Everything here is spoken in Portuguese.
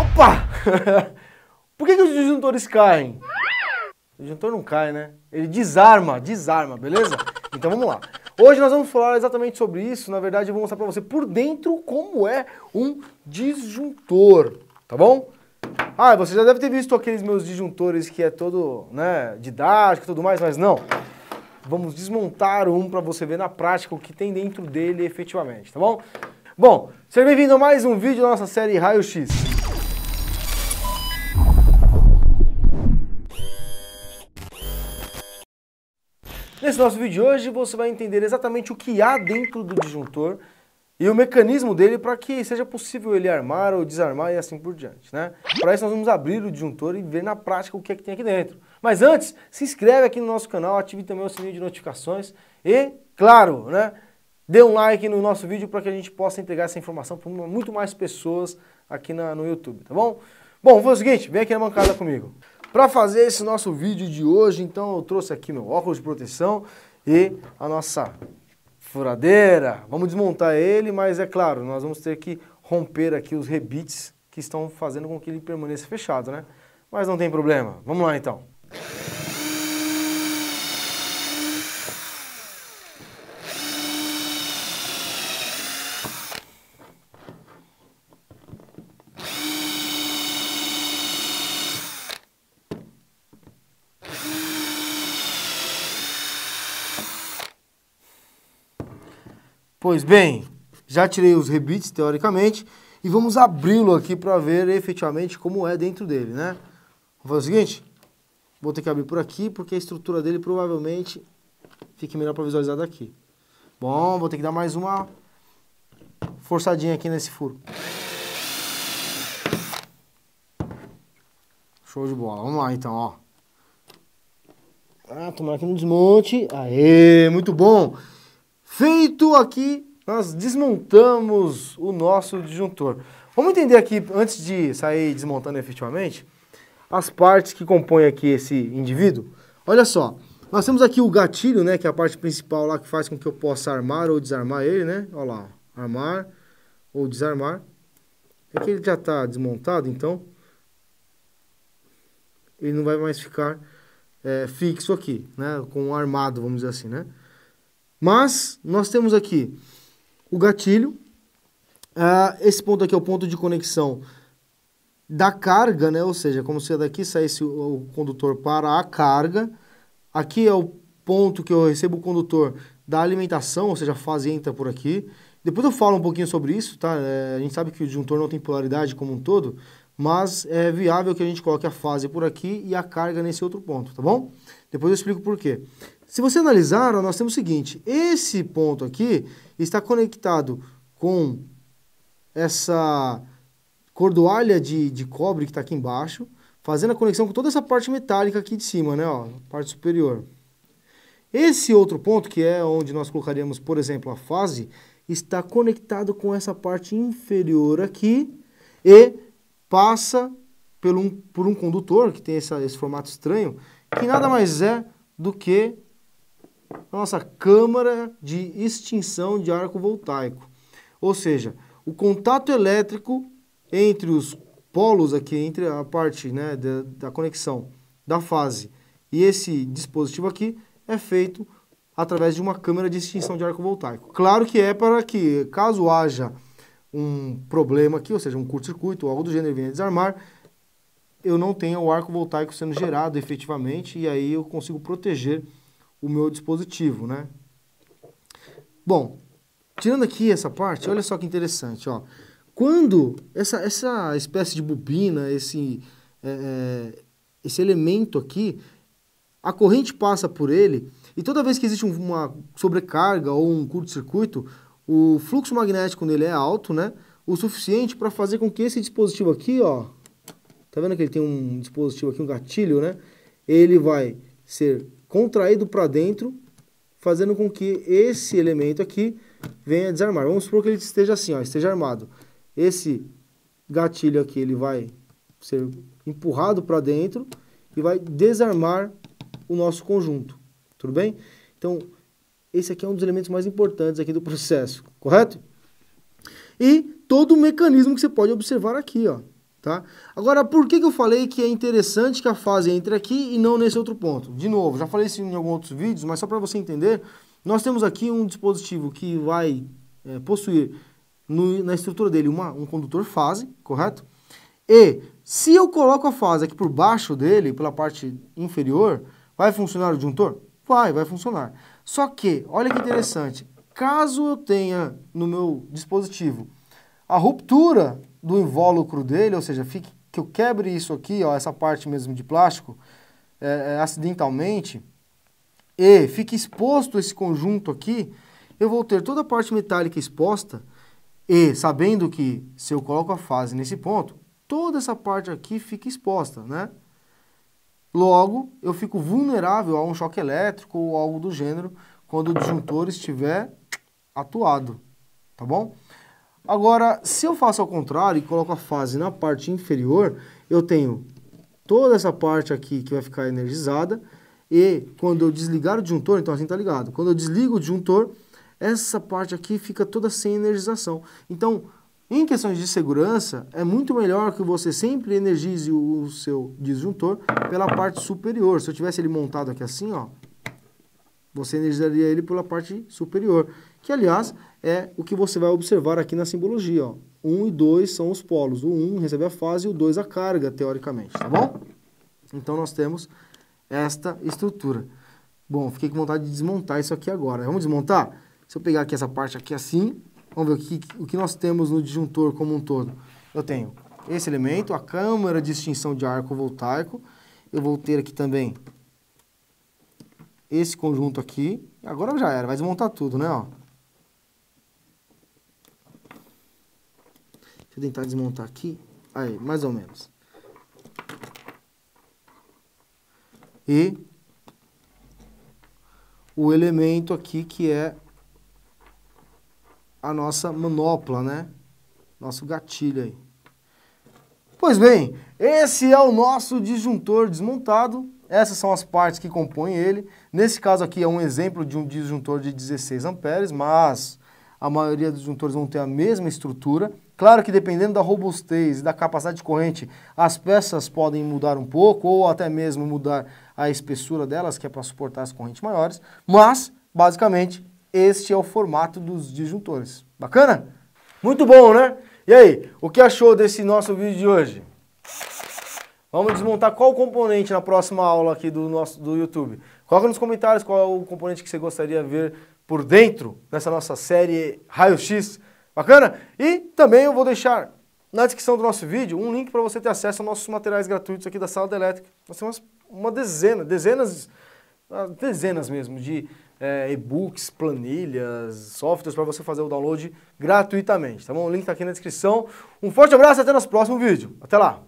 Opa! Por que, que os disjuntores caem? O disjuntor não cai, né? Ele desarma, desarma, beleza? Então vamos lá. Hoje nós vamos falar exatamente sobre isso. Na verdade, eu vou mostrar para você por dentro como é um disjuntor, tá bom? Ah, você já deve ter visto aqueles meus disjuntores que é todo, né, didático e tudo mais, mas não. Vamos desmontar um para você ver na prática o que tem dentro dele efetivamente, tá bom? Bom, seja bem-vindo a mais um vídeo da nossa série Raio X. Nesse nosso vídeo de hoje você vai entender exatamente o que há dentro do disjuntor e o mecanismo dele para que seja possível ele armar ou desarmar e assim por diante. Né? Para isso nós vamos abrir o disjuntor e ver na prática o que é que tem aqui dentro. Mas antes, se inscreve aqui no nosso canal, ative também o sininho de notificações e, claro, né, dê um like no nosso vídeo para que a gente possa entregar essa informação para muito mais pessoas aqui na, no YouTube, tá bom? Bom, vamos fazer o seguinte, vem aqui na bancada comigo. Para fazer esse nosso vídeo de hoje, então eu trouxe aqui meu óculos de proteção e a nossa furadeira. Vamos desmontar ele, mas é claro, nós vamos ter que romper aqui os rebites que estão fazendo com que ele permaneça fechado, né? Mas não tem problema. Vamos lá então. Pois bem, já tirei os rebites teoricamente e vamos abri-lo aqui para ver efetivamente como é dentro dele, né? Vou fazer o seguinte, vou ter que abrir por aqui porque a estrutura dele provavelmente fica melhor para visualizar daqui. Bom, vou ter que dar mais uma forçadinha aqui nesse furo. Show de bola. Vamos lá então, ó. Ah, tomara que não desmonte. Aê, muito bom. Feito aqui, nós desmontamos o nosso disjuntor. Vamos entender aqui, antes de sair desmontando efetivamente, as partes que compõem aqui esse indivíduo. Olha só, nós temos aqui o gatilho, né, que é a parte principal lá que faz com que eu possa armar ou desarmar ele, né? Olha lá, armar ou desarmar. É que ele já está desmontado, então ele não vai mais ficar é, fixo aqui, né? Com armado, vamos dizer assim, né? Mas nós temos aqui o gatilho, uh, esse ponto aqui é o ponto de conexão da carga, né? ou seja, como se daqui saísse o, o condutor para a carga. Aqui é o ponto que eu recebo o condutor da alimentação, ou seja, a fase entra por aqui. Depois eu falo um pouquinho sobre isso, tá? É, a gente sabe que o disjuntor não tem polaridade como um todo, mas é viável que a gente coloque a fase por aqui e a carga nesse outro ponto, tá bom? Depois eu explico por quê. Se você analisar, nós temos o seguinte, esse ponto aqui está conectado com essa cordoalha de, de cobre que está aqui embaixo, fazendo a conexão com toda essa parte metálica aqui de cima, né, ó, parte superior. Esse outro ponto, que é onde nós colocaríamos, por exemplo, a fase, está conectado com essa parte inferior aqui e passa por um, por um condutor, que tem esse formato estranho, que nada mais é do que a nossa câmara de extinção de arco voltaico. Ou seja, o contato elétrico entre os polos aqui, entre a parte né, da, da conexão da fase e esse dispositivo aqui é feito através de uma câmera de extinção de arco voltaico. Claro que é para que, caso haja um problema aqui, ou seja, um curto-circuito ou algo do gênero, venha desarmar, eu não tenho o arco voltaico sendo gerado efetivamente e aí eu consigo proteger o meu dispositivo, né? Bom, tirando aqui essa parte, olha só que interessante, ó. Quando essa, essa espécie de bobina, esse, é, é esse elemento aqui, a corrente passa por ele e toda vez que existe uma sobrecarga ou um curto-circuito, o fluxo magnético nele é alto, né? O suficiente para fazer com que esse dispositivo aqui, ó, tá vendo que ele tem um dispositivo aqui, um gatilho, né? Ele vai ser contraído para dentro, fazendo com que esse elemento aqui venha desarmar. Vamos supor que ele esteja assim, ó, esteja armado. Esse gatilho aqui, ele vai ser empurrado para dentro e vai desarmar o nosso conjunto, tudo bem? Então, esse aqui é um dos elementos mais importantes aqui do processo, correto? E todo o mecanismo que você pode observar aqui, ó. Tá? Agora, por que, que eu falei que é interessante que a fase entre aqui e não nesse outro ponto? De novo, já falei isso em alguns outros vídeos, mas só para você entender, nós temos aqui um dispositivo que vai é, possuir no, na estrutura dele uma, um condutor fase, correto? E se eu coloco a fase aqui por baixo dele, pela parte inferior, vai funcionar o disjuntor? Vai, vai funcionar. Só que, olha que interessante, caso eu tenha no meu dispositivo a ruptura do invólucro dele, ou seja, fique, que eu quebre isso aqui, ó, essa parte mesmo de plástico, é, é, acidentalmente, e fique exposto esse conjunto aqui, eu vou ter toda a parte metálica exposta, e sabendo que se eu coloco a fase nesse ponto, toda essa parte aqui fica exposta, né? Logo, eu fico vulnerável a um choque elétrico ou algo do gênero quando o disjuntor estiver atuado, tá bom? Agora, se eu faço ao contrário e coloco a fase na parte inferior, eu tenho toda essa parte aqui que vai ficar energizada e quando eu desligar o disjuntor, então assim tá ligado, quando eu desligo o disjuntor, essa parte aqui fica toda sem energização. Então, em questões de segurança, é muito melhor que você sempre energize o seu disjuntor pela parte superior. Se eu tivesse ele montado aqui assim, ó, você energizaria ele pela parte superior, que aliás é o que você vai observar aqui na simbologia. Ó. 1 um e 2 são os polos, o 1 um recebe a fase e o 2 a carga, teoricamente, tá bom? Então nós temos esta estrutura. Bom, fiquei com vontade de desmontar isso aqui agora. Vamos desmontar? Se eu pegar aqui essa parte aqui assim, Vamos ver o que, o que nós temos no disjuntor como um todo. Eu tenho esse elemento, a câmara de extinção de arco voltaico. Eu vou ter aqui também esse conjunto aqui. Agora já era, vai desmontar tudo, né? Ó. Deixa eu tentar desmontar aqui. Aí, mais ou menos. E o elemento aqui que é a nossa manopla, né? Nosso gatilho aí. Pois bem, esse é o nosso disjuntor desmontado. Essas são as partes que compõem ele. Nesse caso aqui é um exemplo de um disjuntor de 16 amperes, mas a maioria dos disjuntores vão ter a mesma estrutura. Claro que dependendo da robustez e da capacidade de corrente, as peças podem mudar um pouco ou até mesmo mudar a espessura delas, que é para suportar as correntes maiores, mas basicamente este é o formato dos disjuntores. Bacana? Muito bom, né? E aí, o que achou desse nosso vídeo de hoje? Vamos desmontar qual componente na próxima aula aqui do nosso do YouTube. Coloca nos comentários qual é o componente que você gostaria de ver por dentro dessa nossa série Raio X. Bacana? E também eu vou deixar na descrição do nosso vídeo um link para você ter acesso aos nossos materiais gratuitos aqui da Sala da Elétrica. Nós temos uma dezena, dezenas, ah, dezenas mesmo de é, e-books, planilhas, softwares para você fazer o download gratuitamente, tá bom? O link está aqui na descrição. Um forte abraço e até nosso próximo vídeo. Até lá!